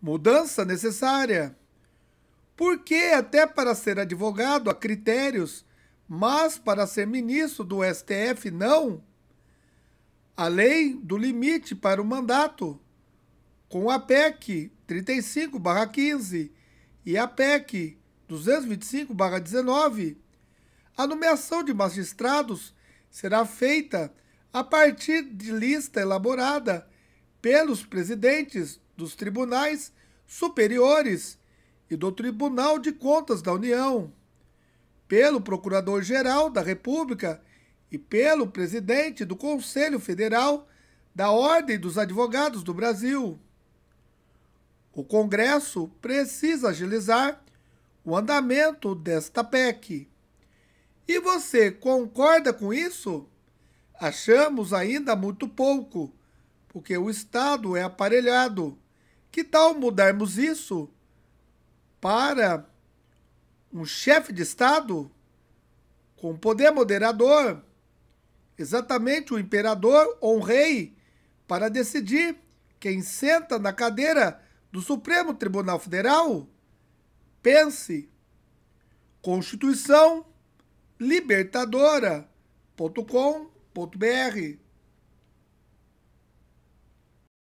mudança necessária. Porque, até para ser advogado, há critérios, mas para ser ministro do STF, não. Além do limite para o mandato, com a PEC 35-15 e a PEC 225-19, a nomeação de magistrados será feita a partir de lista elaborada pelos presidentes dos tribunais superiores e do Tribunal de Contas da União, pelo Procurador-Geral da República e pelo presidente do Conselho Federal da Ordem dos Advogados do Brasil. O Congresso precisa agilizar o andamento desta PEC. E você concorda com isso? Achamos ainda muito pouco, porque o Estado é aparelhado que tal mudarmos isso para um chefe de Estado com poder moderador, exatamente o um imperador ou um rei, para decidir quem senta na cadeira do Supremo Tribunal Federal? Pense. Constituição libertadora.com.br